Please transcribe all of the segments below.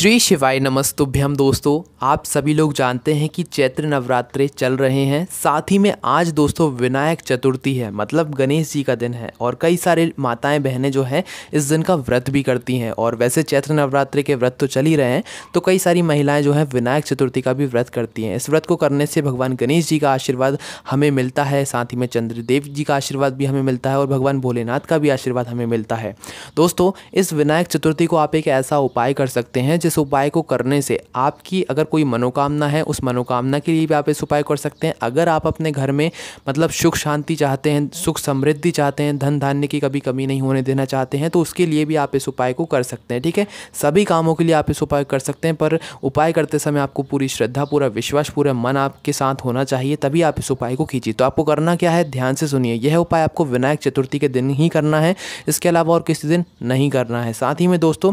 श्री शिवाय नमस्तुभ्यम दोस्तों आप सभी लोग जानते हैं कि चैत्र नवरात्रे चल रहे हैं साथ ही में आज दोस्तों विनायक चतुर्थी है मतलब गणेश जी का दिन है और कई सारे माताएं बहनें जो हैं इस दिन का व्रत भी करती हैं और वैसे चैत्र नवरात्रे के व्रत तो चल ही रहे हैं तो कई सारी महिलाएं जो हैं विनायक चतुर्थी का भी व्रत करती हैं इस व्रत को करने से भगवान गणेश जी का आशीर्वाद हमें मिलता है साथ ही में चंद्रदेव जी का आशीर्वाद भी हमें मिलता है और भगवान भोलेनाथ का भी आशीर्वाद हमें मिलता है दोस्तों इस विनायक चतुर्थी को आप एक ऐसा उपाय कर सकते हैं इस उपाय को करने से आपकी अगर कोई मनोकामना है उस मनोकामना के लिए भी आप इस उपाय कर सकते हैं अगर आप अपने घर में मतलब सुख शांति चाहते हैं सुख समृद्धि चाहते हैं धन धान्य की कभी कमी नहीं होने देना चाहते हैं तो उसके लिए भी आप इस उपाय को कर सकते हैं ठीक है सभी कामों के लिए आप इस उपाय कर सकते हैं पर उपाय करते समय आपको पूरी श्रद्धा पूरा विश्वास पूरा मन आपके साथ होना चाहिए तभी आप इस उपाय को खींचिए तो आपको करना क्या है ध्यान से सुनिए यह उपाय आपको विनायक चतुर्थी के दिन ही करना है इसके अलावा और किसी दिन नहीं करना है साथ ही में दोस्तों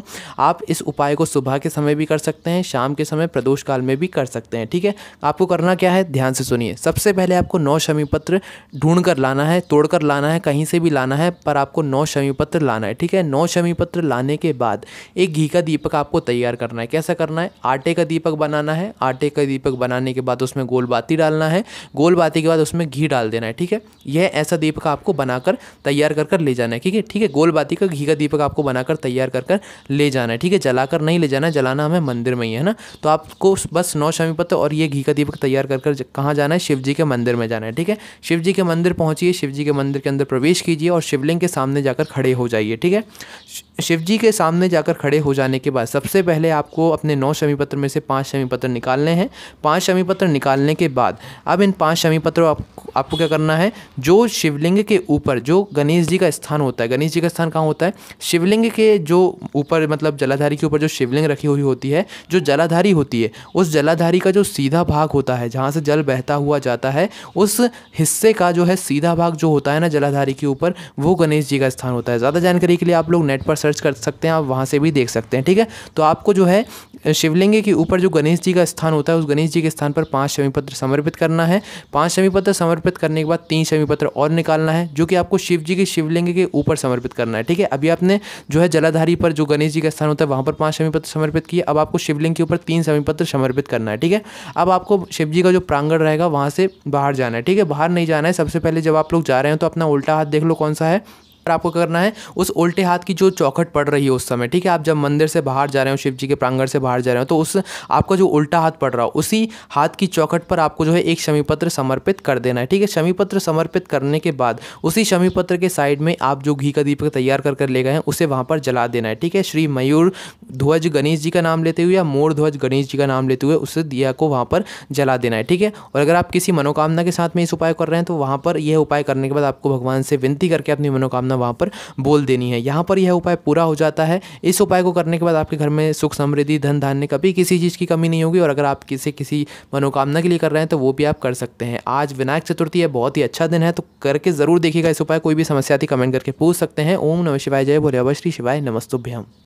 आप इस उपाय को सुबह के के समय भी कर सकते हैं शाम के समय प्रदोष काल में भी कर सकते हैं ठीक है आपको करना क्या है ध्यान से सुनिए सबसे पहले आपको नौ शमी पत्र ढूंढ कर लाना है तोड़ कर लाना है कहीं से भी लाना है पर आपको नौ शमी पत्र लाना है ठीक है नौ शमी पत्र लाने के बाद एक घी का दीपक आपको तैयार करना है कैसा करना है आटे का दीपक बनाना है आटे का दीपक बनाने के बाद उसमें गोल बाती डालना है गोल बाती के बाद उसमें घी डाल देना है ठीक है यह ऐसा दीपक आपको बनाकर तैयार कर कर ले जाना है ठीक है ठीक है गोल बाती का घी का दीपक आपको बनाकर तैयार कर कर ले जाना है ठीक है जलाकर नहीं ले जाना जलाना हमें मंदिर में ही है ना तो आपको बस नौ शमी पत्र और ये घी का दीपक तैयार कर कर कहाँ जाना है शिव जी के मंदिर में जाना है ठीक है शिव जी के मंदिर पहुँचिए शिव जी के मंदिर के अंदर प्रवेश कीजिए और शिवलिंग के सामने जाकर खड़े हो जाइए ठीक है शिव जी के सामने जाकर खड़े हो जाने के बाद सबसे पहले आपको अपने नौ शमी पत्र में से पाँच शमी पत्र निकालने हैं पाँच शमी पत्र निकालने के बाद अब इन पाँच शमी पत्र आपको क्या करना है जो शिवलिंग के ऊपर जो गणेश जी का स्थान होता है गणेश जी का स्थान कहाँ होता है शिवलिंग के जो ऊपर मतलब जलाधारी के ऊपर जो शिवलिंग रखी रखी हुई होती है जो जलाधारी होती है उस जलाधारी का जो सीधा भाग होता है जहाँ से जल बहता हुआ जाता है उस हिस्से का जो है सीधा भाग जो होता है ना जलाधारी के ऊपर वो गणेश जी का स्थान होता है ज़्यादा जानकारी के लिए आप लोग नेट पर सर्च कर सकते हैं आप वहाँ से भी देख सकते हैं ठीक है तो आपको जो है शिवलिंग के ऊपर जो गणेश जी का स्थान होता है उस गणेश जी के स्थान पर पाँच शमीपत्र समर्पित करना है पाँच शमीपत्र समर्पित करने के बाद तीन शमीपत्र और निकालना है जो कि आपको शिव जी के शिवलिंग के ऊपर समर्पित करना है ठीक है अभी आपने जो है जलाधारी पर जो गणेश जी का स्थान होता है वहाँ पर पाँच शमीपत्र समर्पित समर्पित किया अब आपको शिवलिंग के ऊपर तीन समीपत्र समर्पित करना है ठीक है अब आपको शिव जी का जो प्रांगण रहेगा वहाँ से बाहर जाना है ठीक है बाहर नहीं जाना है सबसे पहले जब आप लोग जा रहे हैं तो अपना उल्टा हाथ देख लो कौन सा है आपको करना है उस उल्टे हाथ की जो चौखट पड़ रही है उस समय ठीक है आप जब मंदिर से बाहर जा रहे हो शिव जी के प्रांगण से बाहर जा रहे हो तो उस आपका जो उल्टा हाथ पड़ रहा हो उसी हाथ की चौखट पर आपको जो है एक शमी पत्र समर्पित कर देना है ठीक है शमी पत्र समर्पित करने के बाद उसी शमी पत्र के साइड में आप जो घी का दीपक तैयार कर कर ले गए हैं उसे वहाँ पर जला देना है ठीक है श्री मयूर ध्वज गणेश जी का नाम लेते हुए या मोर ध्वज गणेश जी का नाम लेते हुए उस दिया को वहाँ पर जला देना है ठीक है और अगर आप किसी मनोकामना के साथ में इस उपाय कर रहे हैं तो वहाँ पर यह उपाय करने के बाद आपको भगवान से विनती करके अपनी मनोकामना है वहाँ पर बोल देनी है यहाँ पर यह उपाय पूरा हो जाता है इस उपाय को करने के बाद आपके घर में सुख समृद्धि धन धान्य कभी किसी चीज़ की कमी नहीं होगी और अगर आप किसी किसी मनोकामना के लिए कर रहे हैं तो वो भी आप कर सकते हैं आज विनायक चतुर्थी है बहुत ही अच्छा दिन है तो करके ज़रूर देखिएगा इस उपाय कोई भी समस्या थी कमेंट करके पूछ सकते हैं ओम नम शिवाय जय भोले श्री शिवाय नमस्तुभ्यम